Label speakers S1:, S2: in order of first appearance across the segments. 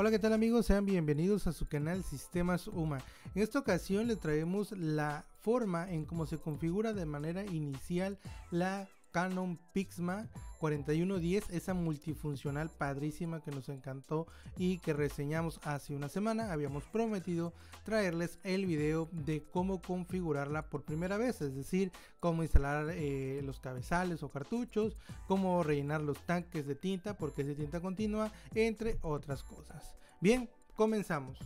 S1: Hola, ¿qué tal amigos? Sean bienvenidos a su canal Sistemas UMA. En esta ocasión le traemos la forma en cómo se configura de manera inicial la Canon Pixma 4110, esa multifuncional padrísima que nos encantó y que reseñamos hace una semana. Habíamos prometido traerles el video de cómo configurarla por primera vez, es decir, cómo instalar eh, los cabezales o cartuchos, cómo rellenar los tanques de tinta porque es de tinta continua, entre otras cosas. Bien, comenzamos.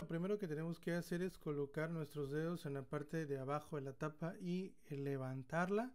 S1: Lo primero que tenemos que hacer es colocar nuestros dedos en la parte de abajo de la tapa y levantarla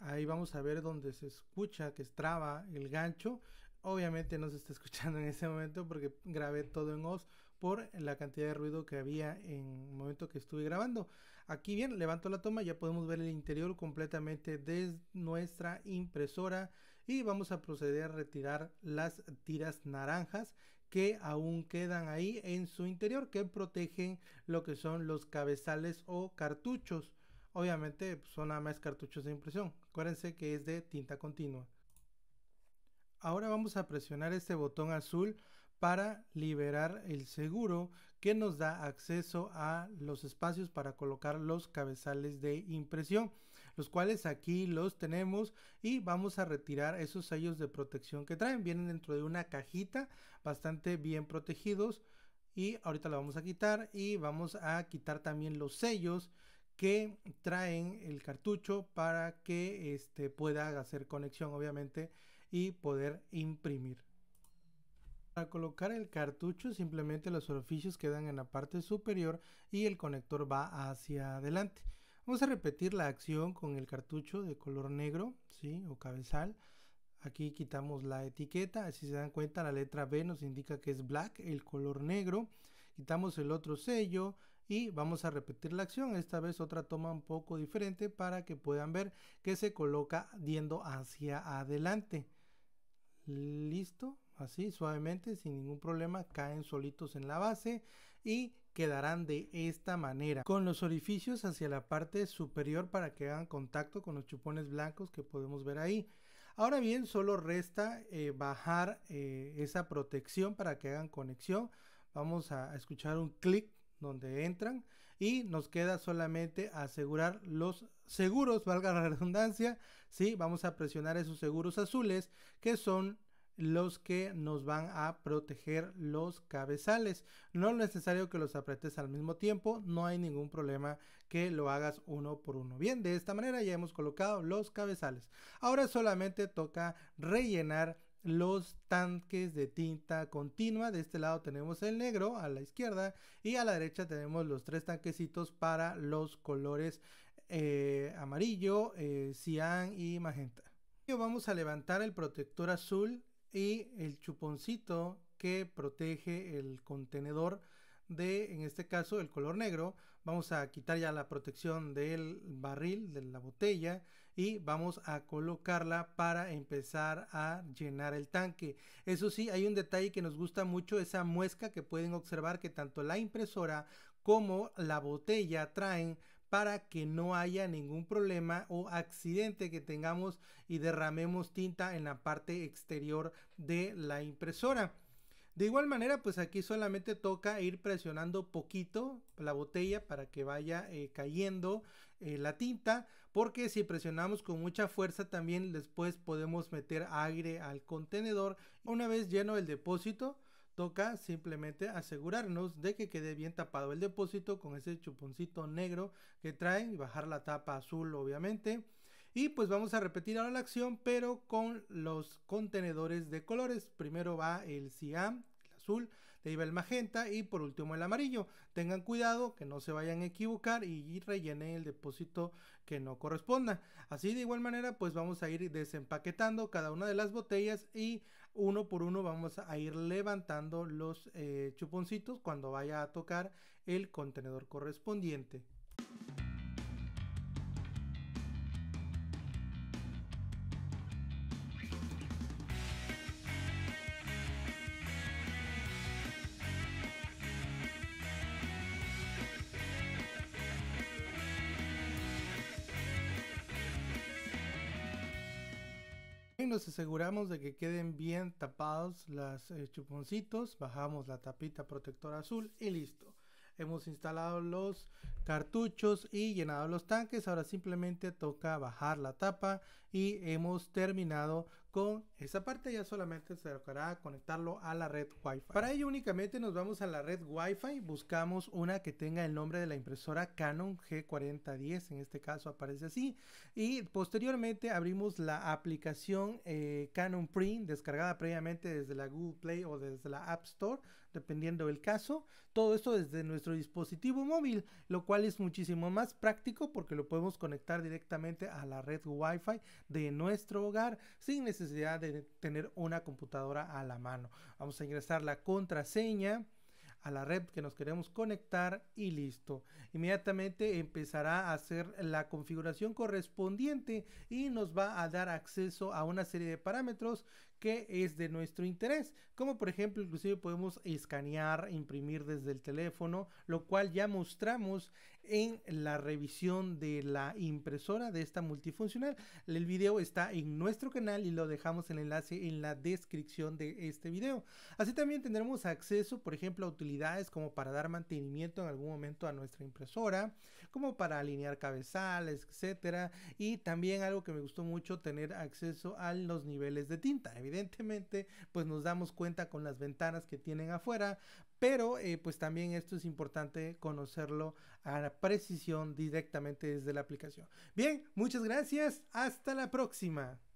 S1: Ahí vamos a ver donde se escucha que estraba el gancho. Obviamente no se está escuchando en ese momento porque grabé todo en OS por la cantidad de ruido que había en el momento que estuve grabando. Aquí bien, levanto la toma, ya podemos ver el interior completamente de nuestra impresora y vamos a proceder a retirar las tiras naranjas que aún quedan ahí en su interior que protegen lo que son los cabezales o cartuchos. Obviamente pues, son nada más cartuchos de impresión. Acuérdense que es de tinta continua. Ahora vamos a presionar este botón azul para liberar el seguro que nos da acceso a los espacios para colocar los cabezales de impresión, los cuales aquí los tenemos y vamos a retirar esos sellos de protección que traen. Vienen dentro de una cajita bastante bien protegidos y ahorita lo vamos a quitar y vamos a quitar también los sellos que traen el cartucho para que este, pueda hacer conexión obviamente y poder imprimir. Para colocar el cartucho simplemente los orificios quedan en la parte superior y el conector va hacia adelante. Vamos a repetir la acción con el cartucho de color negro ¿sí? o cabezal. Aquí quitamos la etiqueta, si se dan cuenta la letra B nos indica que es black, el color negro. Quitamos el otro sello, y vamos a repetir la acción, esta vez otra toma un poco diferente para que puedan ver que se coloca yendo hacia adelante. Listo, así suavemente, sin ningún problema, caen solitos en la base y quedarán de esta manera, con los orificios hacia la parte superior para que hagan contacto con los chupones blancos que podemos ver ahí. Ahora bien, solo resta eh, bajar eh, esa protección para que hagan conexión. Vamos a escuchar un clic donde entran y nos queda solamente asegurar los seguros, valga la redundancia, si Vamos a presionar esos seguros azules que son los que nos van a proteger los cabezales. No es necesario que los apretes al mismo tiempo, no hay ningún problema que lo hagas uno por uno. Bien, de esta manera ya hemos colocado los cabezales. Ahora solamente toca rellenar los tanques de tinta continua. De este lado tenemos el negro a la izquierda y a la derecha tenemos los tres tanquecitos para los colores eh, amarillo, eh, cian y magenta. Vamos a levantar el protector azul y el chuponcito que protege el contenedor de, en este caso, el color negro. Vamos a quitar ya la protección del barril, de la botella y vamos a colocarla para empezar a llenar el tanque. Eso sí, hay un detalle que nos gusta mucho, esa muesca que pueden observar que tanto la impresora como la botella traen para que no haya ningún problema o accidente que tengamos y derramemos tinta en la parte exterior de la impresora. De igual manera, pues aquí solamente toca ir presionando poquito la botella para que vaya eh, cayendo eh, la tinta, porque si presionamos con mucha fuerza también después podemos meter aire al contenedor. Una vez lleno el depósito, toca simplemente asegurarnos de que quede bien tapado el depósito con ese chuponcito negro que trae y bajar la tapa azul obviamente y pues vamos a repetir ahora la acción, pero con los contenedores de colores. Primero va el cian, el azul, de ahí va el magenta y por último el amarillo. Tengan cuidado que no se vayan a equivocar y rellene el depósito que no corresponda. Así de igual manera, pues vamos a ir desempaquetando cada una de las botellas y uno por uno vamos a ir levantando los eh, chuponcitos cuando vaya a tocar el contenedor correspondiente. nos aseguramos de que queden bien tapados los eh, chuponcitos, bajamos la tapita protectora azul y listo. Hemos instalado los cartuchos y llenado los tanques, ahora simplemente toca bajar la tapa y hemos terminado con esa parte ya solamente se tocará conectarlo a la red Wi-Fi. Para ello únicamente nos vamos a la red Wi-Fi, buscamos una que tenga el nombre de la impresora Canon G4010, en este caso aparece así, y posteriormente abrimos la aplicación eh, Canon Print descargada previamente desde la Google Play o desde la App Store, dependiendo del caso. Todo esto desde nuestro dispositivo móvil, lo cual es muchísimo más práctico porque lo podemos conectar directamente a la red Wi-Fi de nuestro hogar sin necesidad de tener una computadora a la mano. Vamos a ingresar la contraseña a la red que nos queremos conectar y listo. Inmediatamente empezará a hacer la configuración correspondiente y nos va a dar acceso a una serie de parámetros que es de nuestro interés. Como por ejemplo, inclusive podemos escanear, imprimir desde el teléfono, lo cual ya mostramos en la revisión de la impresora de esta multifuncional. El video está en nuestro canal y lo dejamos el enlace en la descripción de este video. Así también tendremos acceso, por ejemplo, a utilidades como para dar mantenimiento en algún momento a nuestra impresora, como para alinear cabezales, etcétera, y también algo que me gustó mucho tener acceso a los niveles de tinta evidentemente pues nos damos cuenta con las ventanas que tienen afuera, pero eh, pues también esto es importante conocerlo a la precisión directamente desde la aplicación. Bien, muchas gracias, hasta la próxima.